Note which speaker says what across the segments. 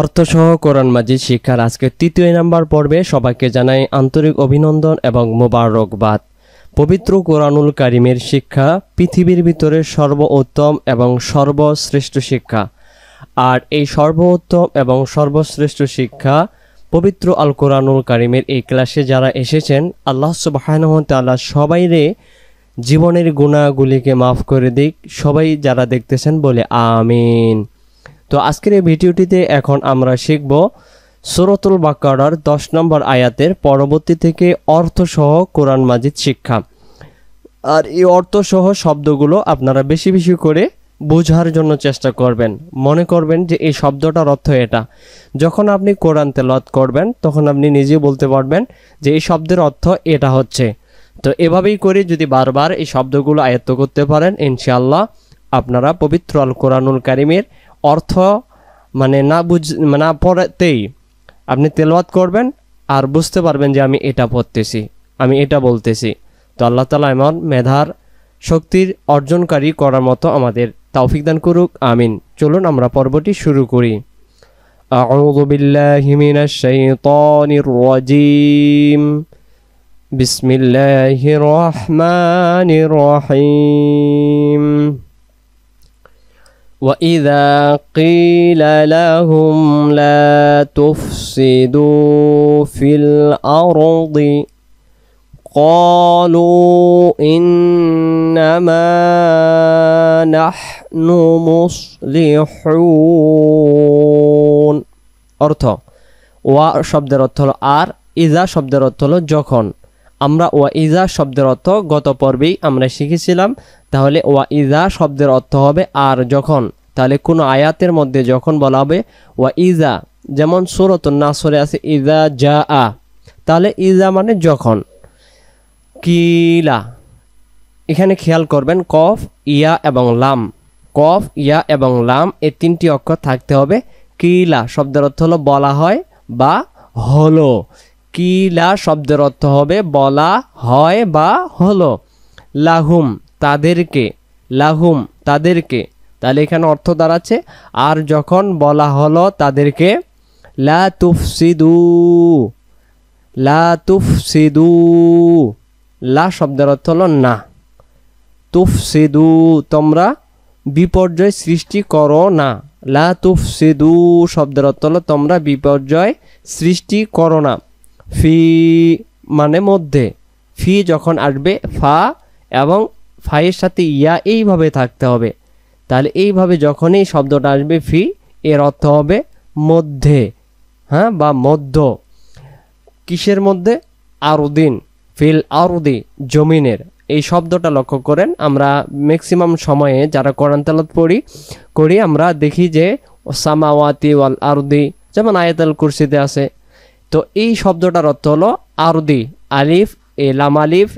Speaker 1: অর্থসহ কোরআন মাজিদ শিক্ষার আজকে তৃতীয় নাম্বার পর্বে সবাইকে জানাই আন্তরিক অভিনন্দন এবং মোবারকবাদ পবিত্র কোরআনুল কারিমের শিক্ষা পৃথিবীর ভিতরে সর্বোত্তম এবং সর্বশ্রেষ্ঠ শিক্ষা আর এই সর্বোত্তম এবং সর্বশ্রেষ্ঠ শিক্ষা পবিত্র আল কোরআনুল কারিমের এই ক্লাসে যারা এসেছেন আল্লাহ সবাই সবাইরে জীবনের গুণাগুলিকে মাফ করে দিক সবাই যারা দেখতেছেন বলে আমিন তো আজকের এই ভিডিওটিতে এখন আমরা শিখব সুরতুল বাকার দশ নম্বর আয়াতের পরবর্তী থেকে অর্থসহ কোরআন মাজিদ শিক্ষা আর এই অর্থসহ শব্দগুলো আপনারা বেশি বেশি করে বোঝার জন্য চেষ্টা করবেন মনে করবেন যে এই শব্দটার অর্থ এটা যখন আপনি কোরআন তেলত করবেন তখন আপনি নিজে বলতে পারবেন যে এই শব্দের অর্থ এটা হচ্ছে তো এভাবেই করে যদি বারবার এই শব্দগুলো আয়ত্ত করতে পারেন ইনশাল্লাহ আপনারা পবিত্র আল কোরআনুল কারিমের অর্থ মানে না বুঝ না পড়াতেই আপনি তেলওয়াত করবেন আর বুঝতে পারবেন যে আমি এটা পড়তেছি আমি এটা বলতেছি তো আল্লাহ তালা এমন মেধার শক্তির অর্জনকারী করার মতো আমাদের তৌফিক দান করুক আমিন চলুন আমরা পর্বটি শুরু করি বিসমিল্লাহ রহমান রহিম وإذا قيل لهم لا تفسدوا في الأرض قالوا إنما نحن مصلحون أرتو وشبد رتل آر إذا شبد رتل جوكون আমরা ওয়া ইজা শব্দের অর্থ গত পর্বেই আমরা শিখেছিলাম তাহলে ওয়া ইজা শব্দের অর্থ হবে আর যখন তাহলে কোনো আয়াতের মধ্যে যখন বলা হবে ওয়া ইজা যেমন সুরত নাসরে আছে ইজা যা আ তাহলে ইজা মানে যখন কিলা এখানে খেয়াল করবেন কফ ইয়া এবং লাম কফ ইয়া এবং লাম এ তিনটি অক্ষর থাকতে হবে কিলা শব্দের অর্থ হলো বলা হয় বা হলো কিলা শব্দের অর্থ হবে বলা হয় বা হলো লাহুম তাদেরকে লাহুম তাদেরকে তাহলে এখানে অর্থ দাঁড়াচ্ছে আর যখন বলা হলো তাদেরকে লা তুফসিদু লা তুফসিদু লা শব্দের অর্থ হলো না তুফসিদু তোমরা বিপর্যয় সৃষ্টি করো না লা তুফসিদু শব্দের অর্থ হলো তোমরা বিপর্যয় সৃষ্টি করো না ফি মানে মধ্যে ফি যখন আসবে ফা এবং ফাইয়ের সাথে ইয়া এইভাবে থাকতে হবে তাহলে এইভাবে যখনই শব্দটা আসবে ফি এর অর্থ হবে মধ্যে হ্যাঁ বা মধ্য কিসের মধ্যে আরুদিন ফিল আরুদি জমিনের এই শব্দটা লক্ষ্য করেন আমরা ম্যাক্সিমাম সময়ে যারা কোরআন তালত পড়ি করি আমরা দেখি যে সামাওয়াতি ওয়াল আরুদি যেমন আয়াতাল কুরসিতে আছে তো এই শব্দটার অর্থ হলো আরদি আলিফ এ লাম আলিফ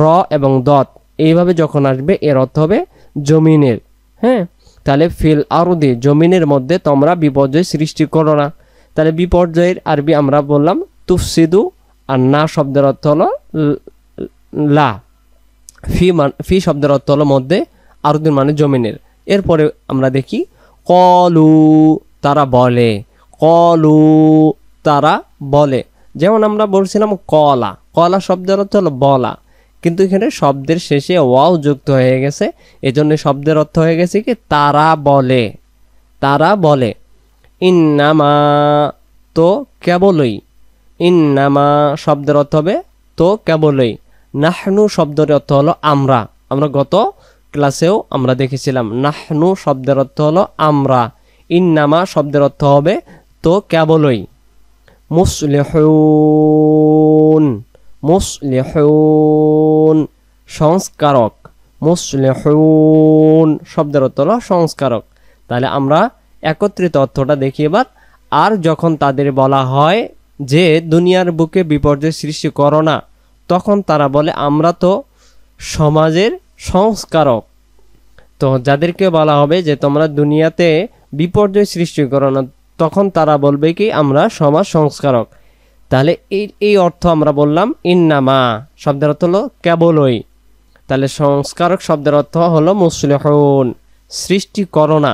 Speaker 1: র এবং দত এইভাবে যখন আসবে এর অর্থ হবে জমিনের হ্যাঁ তাহলে ফিল আরদি জমিনের মধ্যে তোমরা বিপর্যয় সৃষ্টি করো না তাহলে বিপর্যয়ের আরবি আমরা বললাম তুফসিদু আর না শব্দের অর্থ হলো লা ফি মান ফি শব্দের অর্থ হলো মধ্যে আরদিন মানে জমিনের এরপরে আমরা দেখি কলু তারা বলে কলু তারা বলে যেমন আমরা বলছিলাম কলা কলা শব্দের অর্থ হলো বলা কিন্তু এখানে শব্দের শেষে ওয়াও যুক্ত হয়ে গেছে এজন্য শব্দের অর্থ হয়ে গেছে কি তারা বলে তারা বলে ইন্নামা তো কেবলই ইন্নামা শব্দের অর্থ হবে তো কেবলই নাহনু শব্দের অর্থ হলো আমরা আমরা গত ক্লাসেও আমরা দেখেছিলাম নাহনু শব্দের অর্থ হলো আমরা ইন্নামা শব্দের অর্থ হবে তো কেবলই মুসলেহুন মুসলেহুন সংস্কারক মুসলেহুন শব্দের অর্থ হলো সংস্কারক তাহলে আমরা একত্রিত অর্থটা দেখি এবার আর যখন তাদের বলা হয় যে দুনিয়ার বুকে বিপর্যয় সৃষ্টি করো না তখন তারা বলে আমরা তো সমাজের সংস্কারক তো যাদেরকে বলা হবে যে তোমরা দুনিয়াতে বিপর্যয় সৃষ্টি করো না তখন তারা বলবে কি আমরা সমাজ সংস্কারক তাহলে এই এই অর্থ আমরা বললাম ইন্নামা শব্দের অর্থ হলো কেবলই তাহলে সংস্কারক শব্দের অর্থ হলো মুসলিহন সৃষ্টি করোনা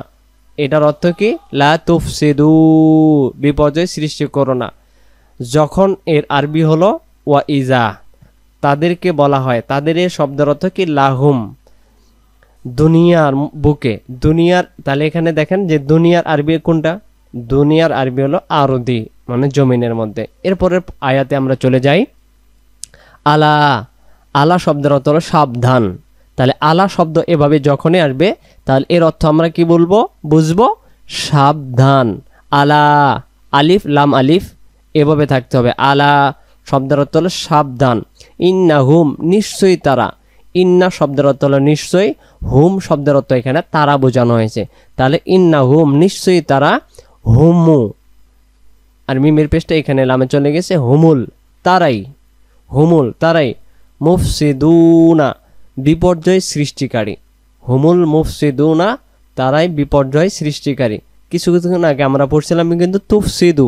Speaker 1: এটার অর্থ কি লা তুফসিদু বিপর্যয় সৃষ্টি করোনা যখন এর আরবি হলো ওয়া ইজা তাদেরকে বলা হয় তাদের এই শব্দের অর্থ কি লাহুম দুনিয়ার বুকে দুনিয়ার তাহলে এখানে দেখেন যে দুনিয়ার আরবি কোনটা দুনিয়ার আরবি হলো আরদি মানে জমিনের মধ্যে এরপরের আয়াতে আমরা চলে যাই আলা আলা শব্দের অর্থ হলো সাবধান তাহলে আলা শব্দ এভাবে যখনই আসবে তাহলে এর অর্থ আমরা কি বলবো বুঝবো সাবধান আলা আলিফ লাম আলিফ এভাবে থাকতে হবে আলা শব্দের অর্থ হলো সাবধান ইন্না হুম নিশ্চয়ই তারা ইন্না শব্দের অর্থ হলো নিশ্চয়ই হুম শব্দের অর্থ এখানে তারা বোঝানো হয়েছে তাহলে ইন্না হুম নিশ্চয়ই তারা হোমো আর মিমের পেস্টটা এখানে লামে চলে গেছে হোমুল তারাই হোমুল তারাই মুফসিদুনা বিপর্যয় সৃষ্টিকারী হোমুল মুফসিদুনা তারাই বিপর্যয় সৃষ্টিকারী কিছু কিছুক্ষণ আগে আমরা পড়ছিলাম কিন্তু তুফসিদু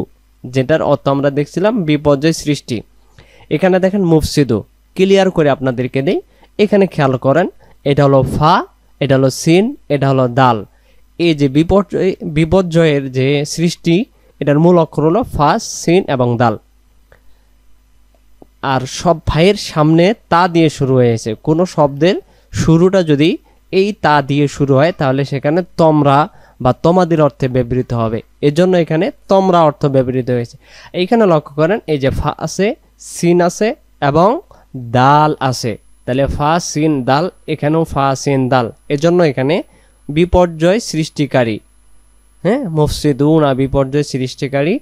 Speaker 1: যেটার অর্থ আমরা দেখছিলাম বিপর্যয় সৃষ্টি এখানে দেখেন মুফসিদু ক্লিয়ার করে আপনাদেরকে দিই এখানে খেয়াল করেন এটা হলো ফা এটা হলো সিন এটা হলো দাল এই যে বিপর্যয় বিপর্যয়ের যে সৃষ্টি এটার মূল অক্ষর হলো ফাঁস সিন এবং দাল আর সব ভাইয়ের সামনে তা দিয়ে শুরু হয়েছে কোনো শব্দের শুরুটা যদি এই তা দিয়ে শুরু হয় তাহলে সেখানে তমরা বা তোমাদের অর্থে ব্যবহৃত হবে এজন্য এখানে তমরা অর্থ ব্যবহৃত হয়েছে এইখানে লক্ষ্য করেন এই যে ফা আছে সিন আছে এবং দাল আছে তাহলে ফা সিন দাল এখানেও ফা সিন দাল এজন্য এখানে বিপর্যয় সৃষ্টিকারী হ্যাঁ মফসিদুনা বিপর্যয় সৃষ্টিকারী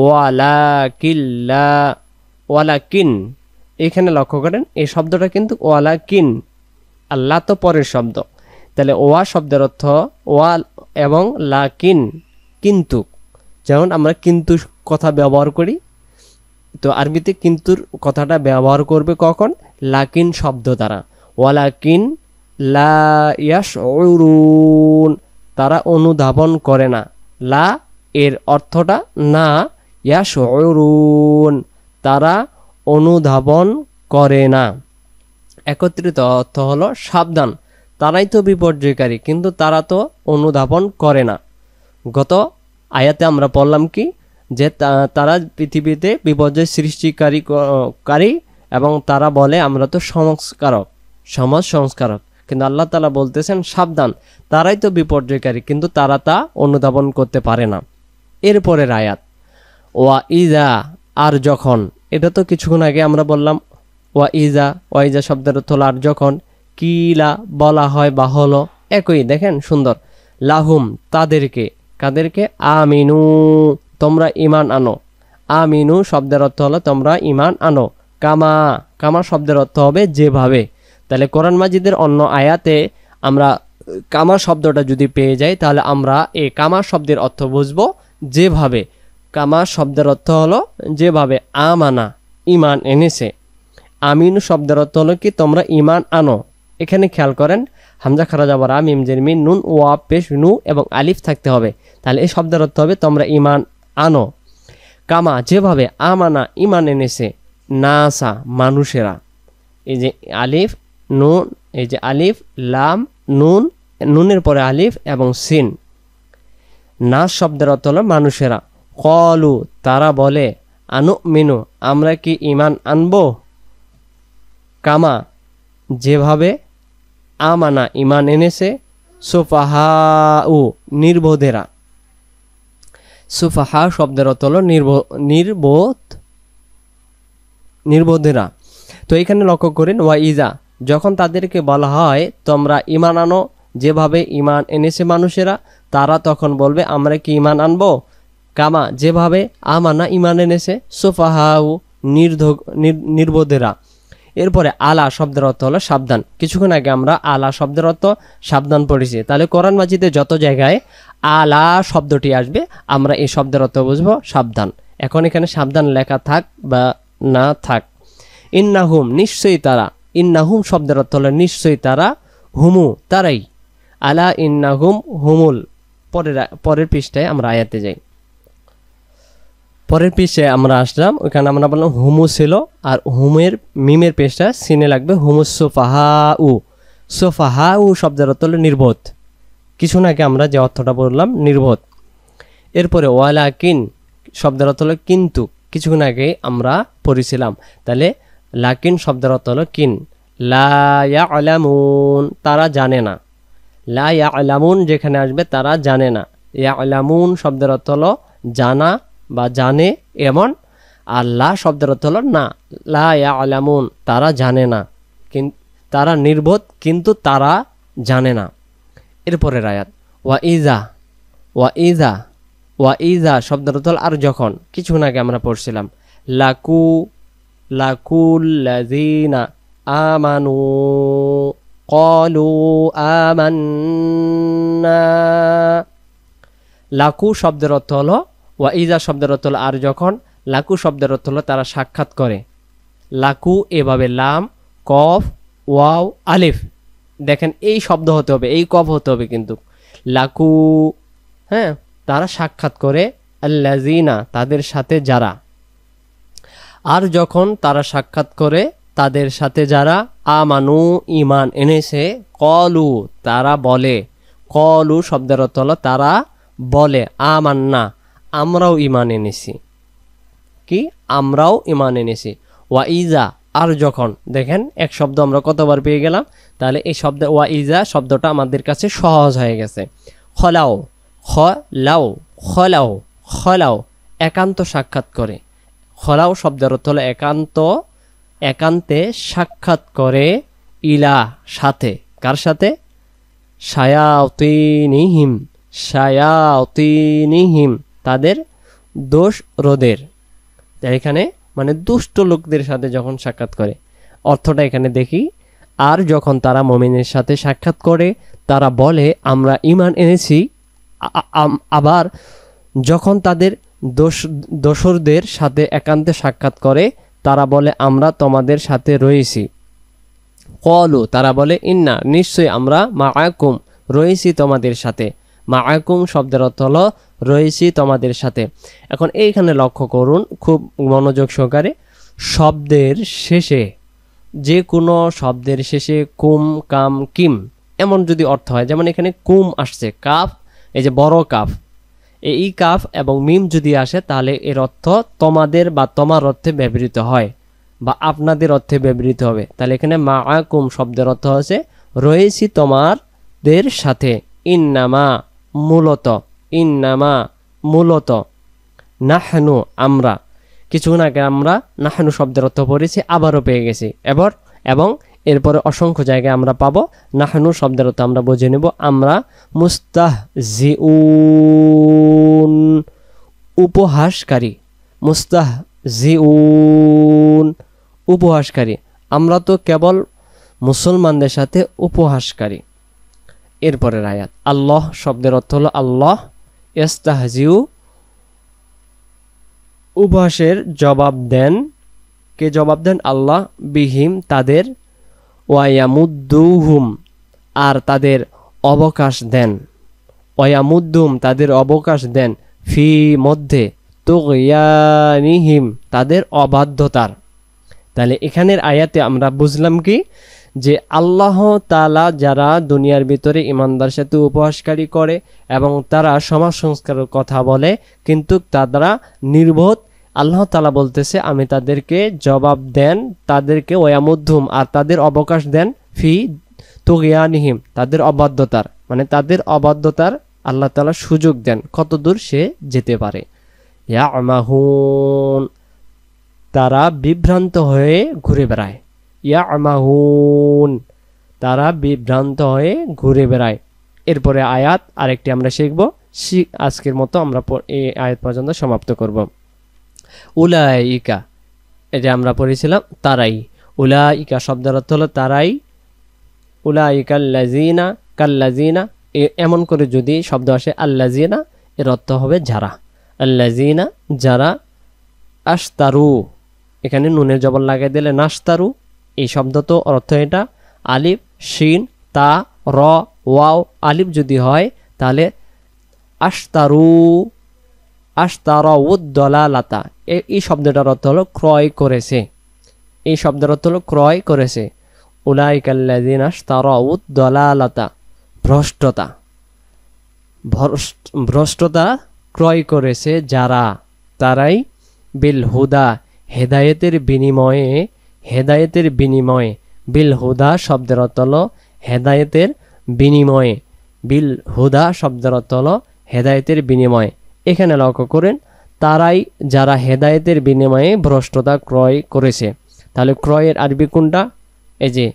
Speaker 1: ওয়ালা কিল্লা ওয়ালা কিন এখানে লক্ষ্য করেন এই শব্দটা কিন্তু ওয়ালা কিন আল্লাহ তো পরের শব্দ তাহলে ওয়া শব্দের অর্থ ওয়া এবং লা কিন কিন্তু যেমন আমরা কিন্তু কথা ব্যবহার করি তো আরবিতে কিন্তুর কথাটা ব্যবহার করবে কখন লাকিন শব্দ দ্বারা ওয়ালাকিন লা ইয়াস তারা অনুধাবন করে না লা এর অর্থটা না ইয়াস তারা অনুধাবন করে না একত্রিত অর্থ হলো সাবধান তারাই তো বিপর্যয়কারী কিন্তু তারা তো অনুধাবন করে না গত আয়াতে আমরা বললাম কি যে তারা পৃথিবীতে বিপর্যয় সৃষ্টিকারী কারী এবং তারা বলে আমরা তো সংস্কারক সমাজ সংস্কারক কিন্তু আল্লাহ তালা বলতেছেন সাবধান তারাই তো বিপর্যয়কারী কিন্তু তারা তা অনুধাবন করতে পারে না এরপরের আয়াত ওয়া ইজা আর যখন এটা তো কিছুক্ষণ আগে আমরা বললাম ওয়া ইজা ওয়া ইজা শব্দের অর্থ আর যখন কিলা বলা হয় বা হলো একই দেখেন সুন্দর লাহুম তাদেরকে কাদেরকে আমিনু তোমরা ইমান আনো আমিনু শব্দের অর্থ হলো তোমরা ইমান আনো কামা কামা শব্দের অর্থ হবে যেভাবে তাহলে কোরআন মাজিদের অন্য আয়াতে আমরা কামা শব্দটা যদি পেয়ে যাই তাহলে আমরা এই কামা শব্দের অর্থ বুঝব যেভাবে কামা শব্দের অর্থ হলো যেভাবে আমানা ইমান এনেছে আমিন শব্দের অর্থ হলো কি তোমরা ইমান আনো এখানে খেয়াল করেন হামজা খারা যাবার আমিম জেরমিন নুন ওয়া পেশ নু এবং আলিফ থাকতে হবে তাহলে এই শব্দের অর্থ হবে তোমরা ইমান আনো কামা যেভাবে আমানা ইমান এনেছে নাসা মানুষেরা এই যে আলিফ নুন এই যে আলিফ লাম নুন নুনের পরে আলিফ এবং সিন নাস শব্দের অর্থ হলো মানুষেরা কলু তারা বলে আনু মিনু আমরা কি ইমান আনব কামা যেভাবে আমানা ইমান এনেছে সুফাহাউ নির্বোধেরা সুফাহা শব্দের অর্থ হলো নির্বোধ নির্বোধেরা তো এখানে লক্ষ্য করেন ওয়া ইজা যখন তাদেরকে বলা হয় তোমরা ইমান আনো যেভাবে ইমান এনেছে মানুষেরা তারা তখন বলবে আমরা কি ইমান আনব কামা যেভাবে আমানা ইমান এনেছে সোফাহাউ নির্ধোগ নির্বোধেরা এরপরে আলা শব্দের অর্থ হলো সাবধান কিছুক্ষণ আগে আমরা আলা শব্দের অর্থ সাবধান পড়েছি তাহলে কোরআন মাজিদে যত জায়গায় আলা শব্দটি আসবে আমরা এই শব্দের অর্থ বুঝবো সাবধান এখন এখানে সাবধান লেখা থাক বা না থাক ইন্নাহুম নিশ্চয়ই তারা ইন্নাহুম শব্দের অর্থ হলো নিশ্চয়ই তারা হুমু তারাই আলা ইন্নাহুম হুমুল পরের পরের পৃষ্ঠায় আমরা আয়াতে যাই পরের পৃষ্ঠে আমরা আসলাম ওইখানে আমরা বললাম হুমু ছিল আর হুমের মিমের পৃষ্ঠা সিনে লাগবে হুমু সোফাহা উ সোফাহা উ শব্দের অর্থ হলো নির্বোধ কিছু নাকি আমরা যে অর্থটা বললাম নির্বোধ এরপরে ওয়ালা কিন শব্দের অর্থ হলো কিন্তু কিছুক্ষণ আগে আমরা পড়েছিলাম তাহলে লাকিন শব্দের অর্থ হলো কিন লামুন তারা জানে না লামুন যেখানে আসবে তারা জানে না ইয়া শব্দের অর্থ হলো জানা বা জানে এমন আর লা শব্দের অর্থ হলো না লা ইয়া তারা জানে না তারা নির্বোধ কিন্তু তারা জানে না এরপরে রায়াত ওয়া ইজা ওয়া ইজা ওয়া ইজা শব্দের অর্থ আর যখন কিছু আগে আমরা পড়ছিলাম লাকু আমানু কলু قالوا লাকু শব্দের অর্থ হলো ইজা শব্দের অর্থ হলো আর যখন লাকু শব্দের অর্থ হলো তারা সাক্ষাৎ করে লাকু এভাবে লাম কফ ওয়াও আলিফ দেখেন এই শব্দ হতে হবে এই কফ হতে হবে কিন্তু লাকু হ্যাঁ তারা সাক্ষাৎ করে আল্লাজিনা তাদের সাথে যারা আর যখন তারা সাক্ষাৎ করে তাদের সাথে যারা আমানু ইমান এনেছে কলু তারা বলে কলু শব্দের অর্থ হলো তারা বলে আমান্না আমরাও ইমান এনেছি কি আমরাও ইমান এনেছি ওয়া ইজা আর যখন দেখেন এক শব্দ আমরা কতবার পেয়ে গেলাম তাহলে এই শব্দ ওয়া ইজা শব্দটা আমাদের কাছে সহজ হয়ে গেছে খলাও খলাও লাও খলাও খলাও একান্ত সাক্ষাৎ করে খরাও শব্দের অর্থ হলো একান্ত একান্তে সাক্ষাৎ করে ইলা সাথে কার সাথে সায়াতিনিহিম সায়াতিনিহিম তাদের দোষ রোদের এখানে মানে দুষ্ট লোকদের সাথে যখন সাক্ষাৎ করে অর্থটা এখানে দেখি আর যখন তারা মমিনের সাথে সাক্ষাৎ করে তারা বলে আমরা ইমান এনেছি আবার যখন তাদের দোসরদের সাথে একান্তে সাক্ষাৎ করে তারা বলে আমরা তোমাদের সাথে রয়েছি কলু তারা বলে ইন্না নিশ্চয়ই আমরা মা আকুম রয়েছি তোমাদের সাথে মা আকুম শব্দের অর্থ হলো রয়েছি তোমাদের সাথে এখন এইখানে লক্ষ্য করুন খুব মনোযোগ সহকারে শব্দের শেষে যে কোনো শব্দের শেষে কুম কাম কিম এমন যদি অর্থ হয় যেমন এখানে কুম আসছে কাফ এই যে বড় কাফ এই কাফ এবং মিম যদি আসে তাহলে এর অর্থ তোমাদের বা তোমার অর্থে ব্যবহৃত হয় বা আপনাদের অর্থে ব্যবহৃত হবে তাহলে এখানে মা আকুম শব্দের অর্থ হচ্ছে রয়েছি তোমারদের সাথে ইন্নামা মূলত ইন্নামা মূলত নাহানু আমরা কিছুক্ষণ আগে আমরা নাহানু শব্দের অর্থ পড়েছি আবারও পেয়ে গেছি এবার এবং এরপরে অসংখ্য জায়গায় আমরা পাবো নাহানু শব্দের অর্থ আমরা বুঝে নেব আমরা মুস্তাহ জিউন উপহাসকারী মুস্তাহ জিউন উপহাসকারী আমরা তো কেবল মুসলমানদের সাথে উপহাসকারী এরপরের আয়াত আল্লাহ শব্দের অর্থ হলো আল্লাহ ইস্তাহজিউ উপহাসের জবাব দেন কে জবাব দেন আল্লাহ বিহিম তাদের ওয়ায়ামুদ্দুহুম আর তাদের অবকাশ দেন ওয়ামুদ্দুম তাদের অবকাশ দেন ফি মধ্যে তোগিয়ানিহিম তাদের অবাধ্যতার তাহলে এখানের আয়াতে আমরা বুঝলাম কি যে আল্লাহ তালা যারা দুনিয়ার ভিতরে ইমানদার সাথে উপহাসকারী করে এবং তারা সমাজ সংস্কারের কথা বলে কিন্তু তারা নির্বোধ আল্লাহ তালা বলতেছে আমি তাদেরকে জবাব দেন তাদেরকে ওয়ামুদ্ধুম আর তাদের অবকাশ দেন ফি তুগিয়ানিহিম তাদের অবাধ্যতার মানে তাদের অবাধ্যতার আল্লাহ তালা সুযোগ দেন কতদূর সে যেতে পারে ইয়া আমাহুন তারা বিভ্রান্ত হয়ে ঘুরে বেড়ায় ইয়া আমাহুন তারা বিভ্রান্ত হয়ে ঘুরে বেড়ায় এরপরে আয়াত আরেকটি আমরা শিখব আজকের মতো আমরা এই আয়াত পর্যন্ত সমাপ্ত করব উলাইকা এটা আমরা পড়েছিলাম তারাই উলাইকা শব্দের অর্থ হলো তারাই উলাইকা লাজিনা কাল্লাজিনা এমন করে যদি শব্দ আসে আল্লাজিনা এর অর্থ হবে যারা আল্লাজিনা যারা আস্তারু এখানে নুনের জবল লাগাই দিলে নাস্তারু এই শব্দ তো অর্থ এটা আলিফ শিন তা র ওয়াও আলিফ যদি হয় তাহলে আস্তারু আস্তারউদ্দলালাতা এই শব্দটার অর্থ হলো ক্রয় করেছে এই শব্দের অর্থ হলো ক্রয় করেছে উলাইকাল্লাদিন আস্তারউদ্দলালাতা ভ্রষ্টতা ভ্রষ্টতা ক্রয় করেছে যারা তারাই বিল হুদা হেদায়েতের বিনিময়ে হেদায়েতের বিনিময়ে বিল হুদা শব্দের অর্থ হলো হেদায়েতের বিনিময়ে বিল হুদা শব্দের অর্থ হলো হেদায়েতের বিনিময়ে এখানে লক্ষ্য করেন তারাই যারা হেদায়েতের বিনিময়ে ভ্রষ্টতা ক্রয় করেছে তাহলে ক্রয়ের আরবি কোনটা এই যে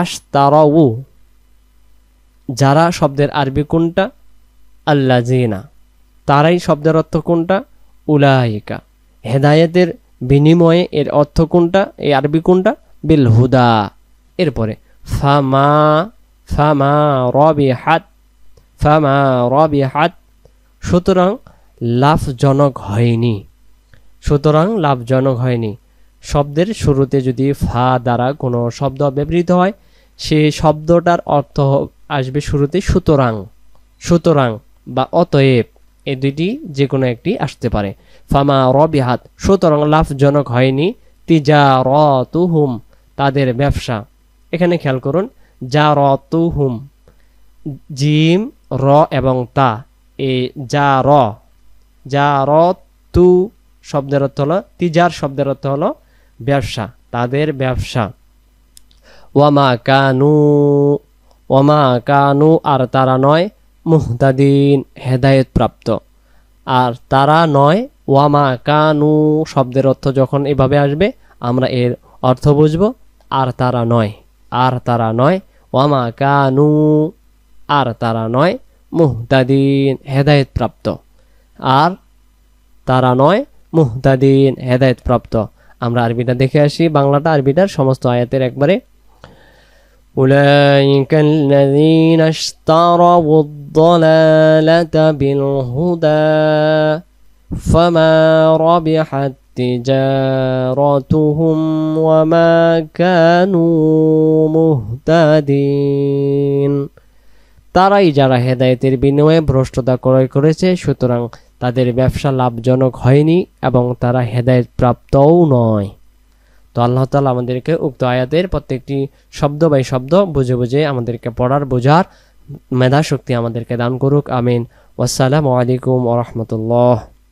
Speaker 1: আশতারাউ যারা শব্দের আরবি কোনটা জিনা তারাই শব্দের অর্থ কোনটা উলাহিকা হেদায়েতের বিনিময়ে এর অর্থ কোনটা এই আরবি কোনটা বিল হুদা এরপরে ফামা ফামা রবি হাত ফামা রবি হাত সুতরাং লাভজনক হয়নি সুতরাং লাভজনক হয়নি শব্দের শুরুতে যদি ফা দ্বারা কোনো শব্দ ব্যবহৃত হয় সে শব্দটার অর্থ আসবে শুরুতে সুতরাং সুতরাং বা অতএব এ দুইটি যে কোনো একটি আসতে পারে ফামা রবিহাত সুতরাং লাভজনক হয়নি তিজা হুম তাদের ব্যবসা এখানে খেয়াল করুন যা হুম জিম র এবং তা এ যা র যা র তু শব্দের অর্থ হলো তিজার শব্দের অর্থ হলো ব্যবসা তাদের ব্যবসা ওয়ামা কানু ওয়ামা কানু আর তারা নয় মুহতাদিন প্রাপ্ত আর তারা নয় ওয়ামা কানু শব্দের অর্থ যখন এভাবে আসবে আমরা এর অর্থ বুঝব আর তারা নয় আর তারা নয় ওয়ামা কানু আর তারা নয় মুহতাদিন হেদায়েতপ্রাপ্ত আর তারা নয় মুহতাদিন হেদায়েতপ্রাপ্ত আমরা আরবিটা দেখে আসি বাংলাটা আরবিটার সমস্ত আয়াতের একবারে أولئك الذين اشتروا الضلالة بالهدى فما ربحت تجارتهم وما كانوا مهتدين তারাই যারা হেদায়তের বিনিময়ে ভ্রষ্টতা ক্রয় করেছে সুতরাং তাদের ব্যবসা লাভজনক হয়নি এবং তারা হেদায়ত প্রাপ্তও নয় তো আল্লাহ তালা আমাদেরকে উক্ত আয়াতের প্রত্যেকটি শব্দ বাই শব্দ বুঝে বুঝে আমাদেরকে পড়ার বোঝার মেধাশক্তি আমাদেরকে দান করুক আমিন ওয়াসালামু আলাইকুম ওরহমতুল্লাহ